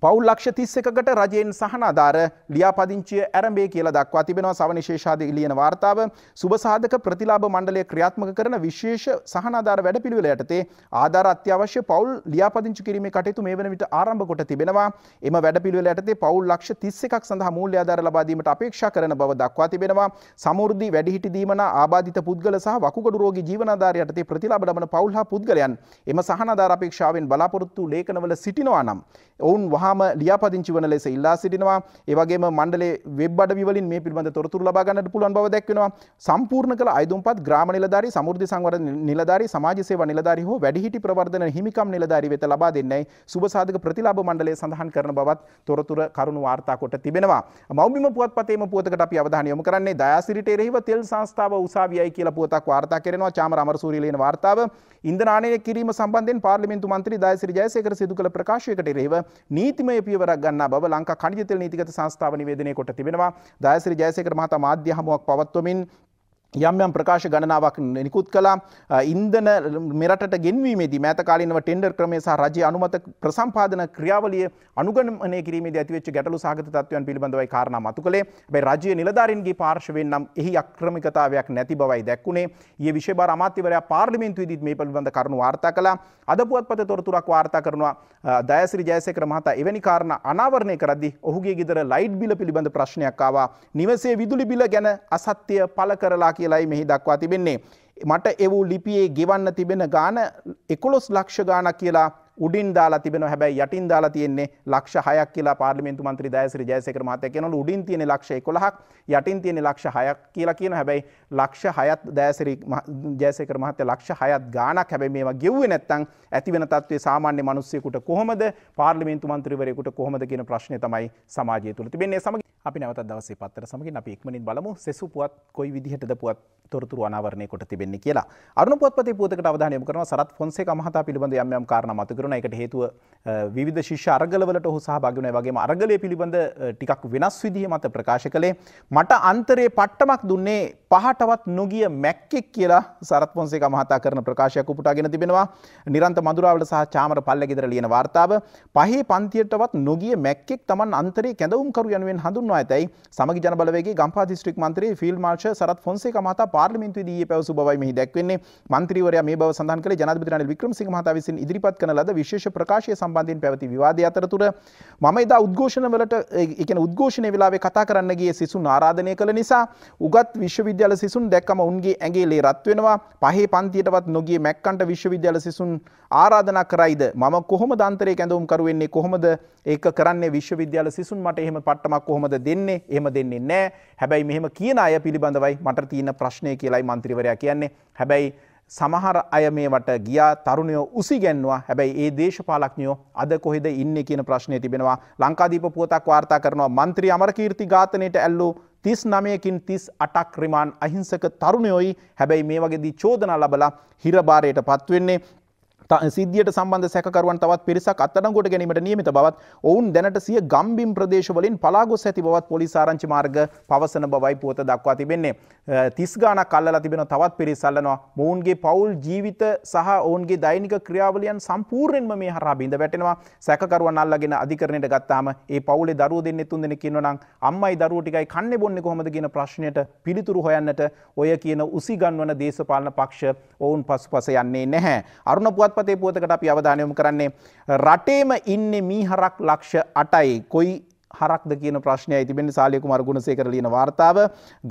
පවුල් ලක්ෂ තිස්සකකට රජයෙන් සහනාධාර ලියාපදිංචිය ඇරඹේ කියලා දක්වා තිබෙනවා සවනිශේෂාද ලියන වාර්තාව සුබසාධක ප්‍රතිලාභ මණ්ඩලය ක්‍රියාත්මක කරන විශේෂ සහනාධාර වැඩපිළිවෙල යටතේ ආධාර අත්‍යවශ්‍ය පවුල් ලියාපදිංචි කිරීමේ කටයුතු මේ වන විට ආරම්භ කොට තිබෙනවා. එම වැඩපිළිවෙල යටතේ පවුල් ලක්ෂ 31ක් සඳහා මූල්‍ය ආධාර ලබා දීමට අපේක්ෂා කරන බව දක්වා තිබෙනවා. සමෘද්ධි වැඩිහිටි දීමන ආබාධිත පුද්ගල සහ වකුගඩු රෝගී ජීවනාධාර යටතේ ප්‍රතිලාභ ලබන පවුල් හා පුද්ගලයන් එම සහනාධාර අපේක්ෂාවෙන් බලාපොරොත්තු ලේඛනවල සිටිනවා නම් ඔවුන් වහ වහාම ලියාපදිංචි වන ලෙස ඉල්ලා සිටිනවා. ඒ වගේම මණ්ඩලයේ වෙබ් අඩවි වලින් මේ පිළිබඳ තොරතුරු ලබා ගන්නට පුළුවන් බව දැක්වෙනවා. සම්පූර්ණ කළ අයදුම්පත් ග්‍රාම නිලධාරී, සමෘද්ධි සංවර්ධන නිලධාරී, සමාජ සේවා නිලධාරී හෝ වැඩිහිටි ප්‍රවර්ධන හිමිකම් නිලධාරී වෙත ලබා දෙන්නයි සුබසාධක ප්‍රතිලාභ මණ්ඩලය සඳහන් කරන බවත් තොරතුර කරුණු වාර්තා කොට තිබෙනවා. මෞබිම පුවත්පතේම පුවතකට අපි අවධානය යොමු කරන්නේ දයාසිරිටේරෙහිව තෙල් සංස්ථාව උසාවියයි කියලා පුවතක් වාර්තා කරනවා චාමර අමරසූරිය ලියන වාර්තාව ඉන්ධන ආනයනය කිරීම සම්බන්ධයෙන් පාර්ලිමේන්තු මන්ත්‍රී දයාසිරි ජයසේකර සිදු කළ ප්‍රකාශයකට එරෙහිව නීති නීතිමය පියවරක් ගන්න බව ලංකා කණිජතෙල් නීතිගත සංස්ථාව නිවේදනය කොට තිබෙනවා දයසිරි ජයසේකර මහතා මාධ්‍ය හමුවක් පවත්වමින් යම් යම් ප්‍රකාශ ගණනාවක් නිකුත් කළා ඉන්ධන මෙරටට ගෙන්වීමේදී මෑත කාලිනව ටෙන්ඩර් ක්‍රමය සහ රජයේ අනුමත ප්‍රසම්පාදන ක්‍රියාවලිය අනුගමනය කිරීමේදී ඇතිවෙච්ච ගැටලු සාගත තත්ත්වයන් පිළිබඳවයි කාරණා මතු කළේ. හැබැයි රජයේ නිලධාරීන්ගේ පාර්ශවයෙන් නම් එහි අක්‍රමිකතාවයක් නැති බවයි දැක්ුණේ. ඊයේ විශේෂ අමාත්‍යවරයා පාර්ලිමේන්තුවේදීත් මේ පිළිබඳ කරුණු වාර්තා කළා. අද පුවත්පත තොරතුරක් වාර්තා කරනවා දයසිරි ජයසේකර මහතා එවැනි කාරණා අනාවරණය කරද්දී ඔහුගේ ගෙදර ලයිට් බිල පිළිබඳ ප්‍රශ්නයක් ආවා. නිවසේ විදුලි බිල ගැන අසත්‍ය පළ කරලා කියලයි මෙහි දක්වා තිබෙන්නේ. මට එවූ ලිපියේ ගෙවන්න තිබෙන ගාන එකොළොස් ලක්ෂ ගානක් කියලා උඩින් දාලා තිබෙන හැබැයි යටින් දාලා තියෙන්නේ ලක්ෂ හයක් කියලා පාර්ලිමේන්තු මන්ත්‍රී දයසිරි ජයසේකර මහත්තයා කියනවලු උඩින් තියෙන ලක්ෂ 11ක් යටින් තියෙන ලක්ෂ හයක් කියලා කියන හැබැයි ලක්ෂ හයත් දයසිරි ජයසේකර මහත්තයා ලක්ෂ හයත් ගාණක් හැබැයි මේවා ගෙව්වේ නැත්තම් ඇති වෙන තත්ත්වය සාමාන්‍ය මිනිස්සුයෙකුට කොහොමද පාර්ලිමේන්තු මන්ත්‍රීවරයෙකුට කොහොමද කියන ප්‍රශ්නේ තමයි සමාජය තුළ තිබෙන්නේ සමග අපි නැවතත් දවසේ පත්තර සමගින් අපි ඉක්මනින් බලමු සෙසු පුවත් කොයි විදිහටද පුවත් තොරතුරු අනාවරණය කොට තිබෙන්නේ කියලා අරුණ පුවත්පතේ පුවතකට අවධානය යොමු කරනවා සරත් ෆොන්සේකා මහතා පිළිබඳ යම් යම් කාරණා මතක කරන එකට හේතුව විධ ශිෂ අර්ගලවලට හු සහභාගන වගේ අර්ගලය පිළිබඳ ටිකක් වෙනස් විදිහ මත ප්‍රකාශ කළේ මට අන්තරේ පට්ටමක් දුන්නේ පහටවත් නොගිය මැක්කෙක් කියලා සරත් පොන්සේ මහතා කරන ප්‍රකාශයක් උපුටාගෙන තිබෙනවා නිරන්ත මදුරාවල සහ චාමර පල්ල ගෙදර ලියන වාර්තාව පහේ පන්තියටවත් නොගිය මැක්කෙක් තමන් අන්තරේ කැඳවුම්කරු යනුවෙන් හඳුන්වා ඇතැයි සමග ජනබලවේගේ ගම්පා දිස්ත්‍රික් මන්ත්‍රී ෆිල් මාර්ෂ සරත් පොන්සේ මහතා පාර්ලිමින්තු දී පැවසු බවයි මෙහි දැක්වෙන්නේ මන්ත්‍රීවරයා මේ බව සඳහන් කළේ ජනාධිපති රනිල් වික්‍රමසිංහ මහතා විසින් ඉදිරිපත් කරන ලද පිළිබඳ විශේෂ ප්‍රකාශය සම්බන්ධයෙන් පැවති විවාදය අතරතුර මම එදා උද්ඝෝෂණ වලට එකන උද්ඝෝෂණය වෙලාවේ කතා කරන්නගේ සිසුන් ආරාධනය කළ නිසා උගත් විශ්වවිද්‍යාල සිසුන් දැක්කම උන්ගේ ඇගේලේ රත්වෙනවා පහේ පන්තියටවත් නොගේ මැක්කන්ට විශ්වවිද්‍යාල සිසුන් ආරාධනා කරයිද මම කොහොම දන්තරේ ඇඳුම් කරුවෙන්නේ කොහොමද ඒක කරන්නේ විශ්වවිද්‍යාල සිසුන් මට එහෙම පට්ටමක් කොහොමද දෙන්නේ එහෙම දෙන්නේ නෑ හැබැයි මෙහෙම කියන අය පිළිබඳවයි මට තියෙන ප්‍රශ්නය කියලායි මන්ත්‍රීවරයා කියන්නේ හැබැයි සමහර අය මේවට ගියා තරුණයෝ උසිගැන්වා හැබැයි ඒ දේශපාලක්ඥයෝ අද කොහෙද ඉන්න කියන ප්‍රශ්නය තිබෙනවා ලංකාදීප පුවතක් වාර්තා කරනවා මන්ත්‍රී අමරකීර්ති ඝාතනයට ඇල්ලු තිස් නමයකින් තිස් අටක් රිමාන් අහිංසක තරුණයොයි හැබැයි මේ වගේදී චෝදනා ලබලා හිරබාරයට පත්වෙන්නේ සිද්ධියට සම්බන්ධ සැකරුවන් තවත් පිරිසක් අත්අඩංගුවට ගැනීමට නියමිත බවත් ඔවුන් දැනට සිය ගම්බිම් ප්‍රදේශවලින් පලා ගොස් ඇති බවත් පොලිස් ආරංචි මාර්ග පවසන බවයි පුවත දක්වා තිබෙන්නේ. 30 ගණක් අල්ලලා තිබෙන තවත් පිරිස් අල්ලනවා. මොවුන්ගේ පවුල් ජීවිත සහ ඔවුන්ගේ දෛනික ක්‍රියාවලියන් සම්පූර්ණයෙන්ම මේ හරහා බිඳ වැටෙනවා. සැකකරුවන් අල්ලගෙන අධිකරණයට ගත්තාම ඒ පවුලේ දරුවෝ දෙන්නේ තුන් දෙනෙක් ඉන්නවනම් අම්මයි දරුවෝ ටිකයි කන්නේ බොන්නේ කොහොමද කියන ප්‍රශ්නයට පිළිතුරු හොයන්නට ඔය කියන උසිගන්වන දේශපාලන පක්ෂ ඔවුන් පසුපස යන්නේ නැහැ. අරුණ පුවත්පත් සම්පතේ පුවතකට අපි අවධානයොමු කරන්නේ රටේම ඉන්නේ මීහරක් ලක්ෂ 8යි. කොයි හරක්ද කියන ප්‍රශ්නය තිබෙන සාලියකු මරගුණසේකර ලියන වාර්තාව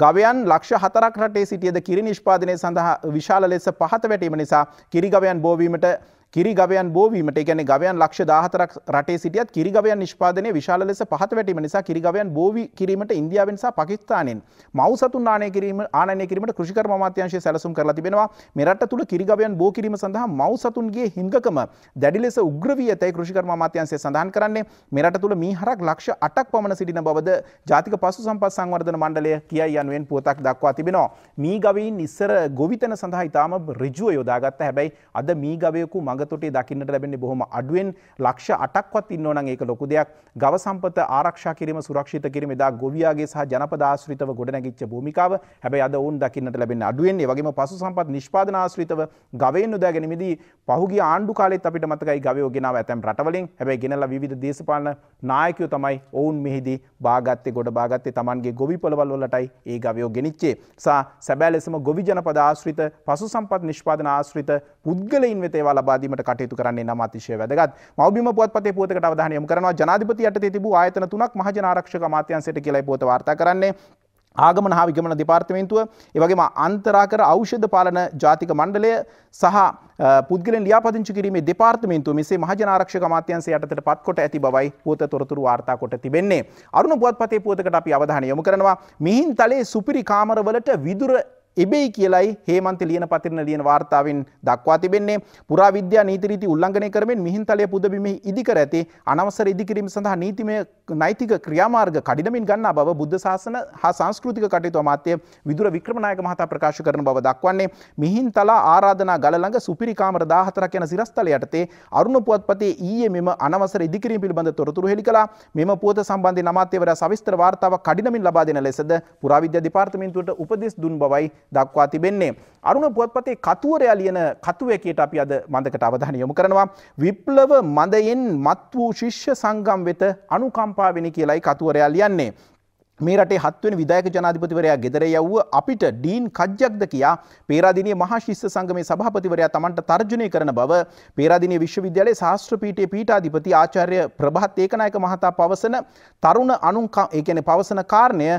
ගවයන් ලක්ෂ හතරක් රටේ සිටියද කිරි නිෂ්පාදනය සඳහා විශාල ලෙස පහත වැටීම නිසා කිරිගවයන් බෝවීමට කිරිගවයන් බෝවීමට ගැන ගවයන් ලක්ෂ දාහතරක් රටේ සිටියත් කිරිගවයන් නිෂ්පාදනය විශාල ලෙස පහත වැටීම නිසා කිරිගවයන් බෝවි කිරීමට ඉන්දියාවෙන් සහ පාකිස්තානෙන් මව් සතුන් ආනය කිරීම ආනයනය කිරීමට කෘෂිකර්ම අමාත්‍යාංශය සැලසුම් කරලා තිබෙනවා මෙරට තුළ කිරිගවයන් බෝ කිරීම සඳහා මව් සතුන්ගේ හිංගකම දැඩි ලෙස උග්‍ර වී ඇතැයි කෘෂිකර්ම අමාත්‍යාංශය සඳහන් කරන්නේ මෙරට තුළ මීහරක් ලක්ෂ 8ක් පමණ සිටින බවද ජාතික පශු සම්පත් සංවර්ධන මණ්ඩලය කියයි යනුවෙන් පුවතක් දක්වා තිබෙනවා මී ගවීන් ඉස්සර ගොවිතැන සඳහා ඉතාම ඍජුව යොදාගත්ත හැබැයි අද මී ගවයෙකු මඟ මගතොටේ දකින්නට ලැබෙන්නේ බොහොම අඩුවෙන් ලක්ෂ 8ක්වත් ඉන්නවනම් ඒක ලොකු දෙයක්. ගව සම්පත ආරක්ෂා කිරීම සුරක්ෂිත කිරීම එදා ගොවියාගේ සහ ජනපද ආශ්‍රිතව ගොඩනැගිච්ච භූමිකාව. හැබැයි අද ඔවුන් දකින්නට ලැබෙන්නේ අඩුවෙන්. ඒ වගේම පසු සම්පත් නිෂ්පාදන ආශ්‍රිතව ගවයෙන් උදා ගැනීමේදී පහුගිය ආණ්ඩු කාලෙත් අපිට මතකයි ගවයෝ ගෙනාව ඇතැම් රටවලින්. හැබැයි ගෙනලා විවිධ දේශපාලන නායකයෝ තමයි ඔවුන් මෙහිදී බාගත්තේ ගොඩ බාගත්තේ Tamanගේ ගොවි පොළවල් වලටයි ඒ ගවයෝ ගෙනිච්චේ. සා සැබෑ ලෙසම ගොවි ජනපද ආශ්‍රිත පසු සම්පත් නිෂ්පාදන ආශ්‍රිත පුද්ගලයින් වෙත ඒවා ලබා කිරීමට කටයුතු කරන්නේ නම් අතිශය වැදගත්. මව්බිම පුවත්පතේ පුවතකට අවධානය යොමු කරනවා ජනාධිපති යටතේ තිබූ ආයතන තුනක් මහජන ආරක්ෂක අමාත්‍යාංශයට කියලා පුවත වාර්තා කරන්නේ. ආගමන හා විගමන දෙපාර්තමේන්තුව එවගේම අන්තරාකර ඖෂධ පාලන ජාතික මණ්ඩලය සහ පුද්ගලයන් ලියාපදිංචි කිරීමේ දෙපාර්තමේන්තුව මෙසේ මහජන ආරක්ෂක අමාත්‍යාංශය යටතට පත්කොට ඇති බවයි පුවත තොරතුරු වාර්තා කොට තිබෙන්නේ. අරුණ පුවත්පතේ පුවතකට අපි අවධානය යොමු කරනවා මිහින්තලේ සුපිරි කාමරවලට විදුර එබෙයි කියලයි හේමන්ත ලියන පතිරණ ලියන වාර්තාවෙන් දක්වා තිබෙන්නේ පුරාවිද්‍යා නීතිරීති උල්ලංඝනය කරමින් මිහින්තලය පුදබිමෙහි ඉදිකර ඇති අනවසර ඉදිකිරීම සඳහා නීතිමය නෛතික ක්‍රියාමාර්ග කඩිනමින් ගන්න බව බුද්ධ ශාසන හා සංස්කෘතික කටයුතු අමාත්‍ය විදුර වික්‍රමනායක මහතා ප්‍රකාශ කරන බව දක්වන්නේ මිහින්තලා ආරාධනා ගල ළඟ සුපිරි කාමර 14ක් යන සිරස්තල යටතේ අරුණ පුවත්පතේ ඊයේ මෙම අනවසර ඉදිකිරීම පිළිබඳ තොරතුරු හෙළි කළා මෙම පුවත සම්බන්ධයෙන් අමාත්‍යවරයා සවිස්තර වාර්තාවක් කඩිනමින් ලබා දෙන ලෙසද පුරාවිද්‍යා දෙපාර්තමේන්තුවට උපදෙස් දුන් බවයි දක්වා තිබෙන්නේ අරුණ පුවත්පතේ කතුවරයා ලියන කතුවැකියට අපි අද මන්දකට අවධානය යොමු කරනවා විප්ලව මදයෙන් මත් වූ ශිෂ්‍ය සංගම් වෙත අනුකම්පා යහපාවිනි කියලයි කතුවරයා ලියන්නේ. මේ රටේ හත්වෙන විදායක ජනාධිපතිවරයා ගෙදර යව්ව අපිට ඩීන් කජ්ජක්ද කියා පේරාදිනයේ මහා ශිෂ්‍ය සංගමේ සභාපතිවරයා තමන්ට තර්ජනය කරන බව පේරාදිනයේ විශ්වවිද්‍යාලයේ ශාස්ත්‍ර පීඨයේ පීඨාධිපති ආචාර්ය ප්‍රභාත් ඒකනායක මහතා පවසන තරුණ අනුන් ඒ කියන්නේ පවසන කාරණය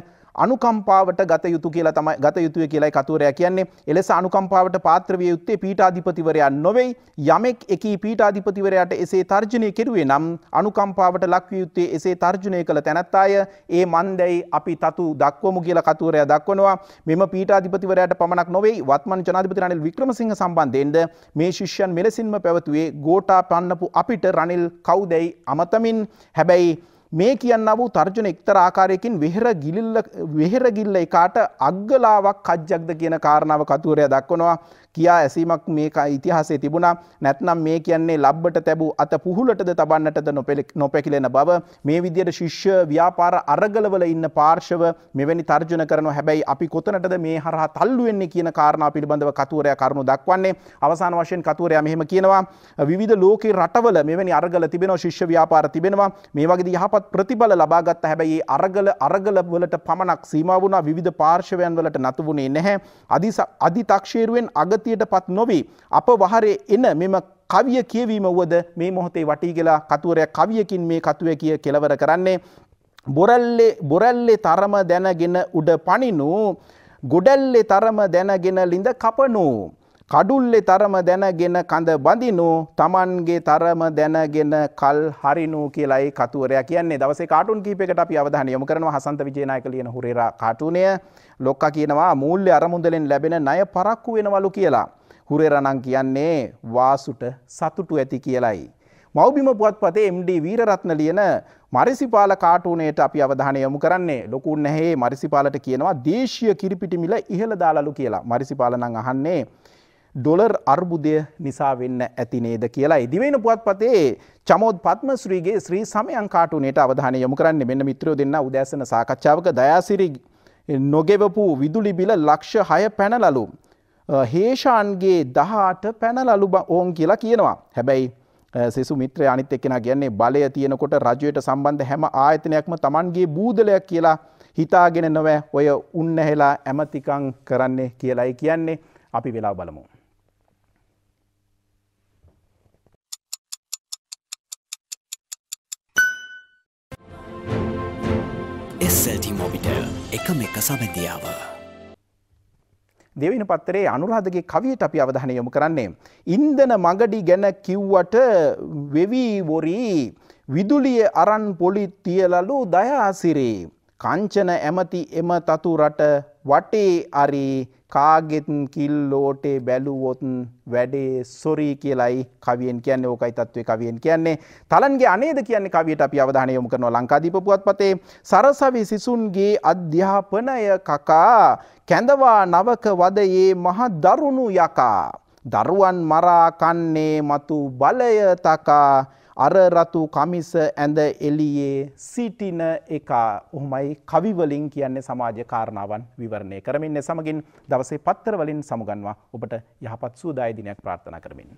අනුකම්පාවට ගත යුතු කියලා තමයි ගත යුතුය කියලායි කතුවරයා කියන්නේ. එලෙස අනුකම්පාවට පාත්‍ර විය යුත්තේ පීඨාධිපතිවරයා නොවේ. යමෙක් එකී පීඨාධිපතිවරයාට එසේ තර්ජනය කෙරුවේ නම් අනුකම්පාවට ලක්විය යුත්තේ එසේ තර්ජනය කළ තැනැත්තාය. ඒ මන්දැයි අපි තතු දක්වමු කියලා කතුවරයා දක්වනවා. මෙම පීඨාධිපතිවරයාට පමණක් නොවේ. වත්මන් ජනාධිපති රනිල් වික්‍රමසිංහ සම්බන්ධයෙන්ද මේ ශිෂ්‍යයන් මෙලෙසින්ම පැවතුවේ ගෝඨා පන්නපු අපිට රනිල් කවුදැයි අමතමින් හැබැයි මේ කියන්න වූ තර්ජන එක්තර ආකාරයකින් වෙහෙර ගිල්ල වෙහෙරගිල්ල එකාට අග්ගලාවක් කජ්ජක්ද කියන කාරණාව කතුවරය දක්වනවා කියා ඇසීමක් මේ ඉතිහාසේ තිබුණා නැත්නම් මේ කියන්නේ ලබ්බට තැබූ අත පුහුලටද තබන්නටද නොපැකිලෙන බව මේ විදියට ශිෂ්‍ය ව්‍යාපාර අරගලවල ඉන්න පාර්ශව මෙවැනි තර්ජන කරන හැබැයි අපි කොතනටද මේ හරහා තල්ලු වෙන්නේ කියන කාරණා පිළිබඳව කතුවරයා කරුණු දක්වන්නේ අවසාන වශයෙන් කතුවරයා මෙහෙම කියනවා විවිධ ලෝකේ රටවල මෙවැනි අරගල තිබෙනවා ශිෂ්‍ය ව්‍යාපාර තිබෙනවා මේ වගේ යහපත් ප්‍රතිඵල ලබා ගත්ත හැබැයි ඒ අරගල අරගල වලට පමණක් සීමා වුණා විවිධ පාර්ශවයන් වලට නතු වුණේ නැහැ අදි අදි තක්ෂේරුවෙන් අග විකෘතියට පත් නොවී අප වහරේ එන මෙම කවිය කියවීම වුවද මේ මොහොතේ වටී කියලා කතුවරය කවියකින් මේ කතුව කිය කෙලවර කරන්නේ බොරල්ලේ බොරල්ලේ තරම දැනගෙන උඩ පනිනු ගොඩල්ලේ තරම දැනගෙන ලිඳ කපනු කඩුල්ලෙ තරම දැනගෙන කඳ බඳිනු තමන්ගේ තරම දැනගෙන කල් හරිනු කියලයි කතුවරය කියන්නේ දවස කාටුන් කීපකට අපි අවධාන යොමු කරන හසන්ත විජයනායක ලියන හුරේරා කාටුනය ලොක්ක කියනවා මූල්‍ය අරමුදලෙන් ලැබෙන ණය පරක්කු වෙනවලු කියලා. හුරේරණං කියන්නේ වාසුට සතුටු ඇති කියලයි. මෞබිම පුවත්පතේ MD වීරරත්න ලියන මරිසිපාල කාටුනේට අපි අවධානය යොමු කරන්නේ ලොකුන් නැහැ මරිසිපාලට කියනවා දේශීය කිරිපිටි මිල ඉහළ දාලලු කියලා. මරිසිපාල නම් අහන්නේ ඩොලර් අර්බුදය නිසා වෙන්න ඇති නේද කියලා ඉදිවෙන පුවත්පතේ චමෝත් පත්මශ්‍රීගේ ශ්‍රී සමයන් කාටුනට අවධාන යොමු කරන්න මෙන්න මිත්‍රයෝ දෙන්න උදෑසන සාකච්ඡාවක දයාසිරි නොගෙවපු විදුලි බිල ලක්ෂ හය පැනලලු. හේෂාන්ගේ දහට පැනලලු ඕන් කියලා කියනවා. හැබැයි සෙසු මිත්‍ර අනිත් එක්ෙන කියන්නේ බලය තියෙනකොට රජයට සම්බන්ධ හැම ආයතනයක්ම තමන්ගේ බූදලයක් කියලා හිතාගෙන නොවෑ ඔය උන්නහෙලා ඇමතිකං කරන්නේ කියලයි කියන්නේ අපි වෙලා බලමු. XLT මෝබිටල් එකම එක සබැඳියාව. දෙවනි පත්තරේ අනුරාධගේ කවියට අපි අවධානය යොමු කරන්නේ. ඉන්දන මඟඩි ගැන කිව්වට වෙවීවොරී විදුලිය අරන් පොලි තියලලු දයාසිරේ. කංචන ඇමති එම තතු රට වටේ අරි කාගෙත් කිල්ලෝටේ බැලුවොත් වැඩේ සොරී කියලයි කවියෙන් කියන්නේ ඕකයි තත්ත්වේ කවියෙන් කියන්නේ තලන්ගේ අනේද කියන්නේ කවියට අපි අවධානය යොමු කරනවා ලංකාදීප පුවත්පතේ සරසවි සිසුන්ගේ අධ්‍යාපනය කකා කැඳවා නවක වදයේ මහ දරුණු යකා දරුවන් මරා කන්නේ මතු බලය තකා අර රතු කමිස ඇඳ එලියේ සිටින එක ඔහොමයි කවිවලින් කියන්නේ සමාජ කාරණාවන් විවරණය කරමින් සමගින් දවසේ පත්තර වලින් සමුගන්වා ඔබට යහපත් සූදායදිනයක් ප්‍රාර්ථනා කරමින්.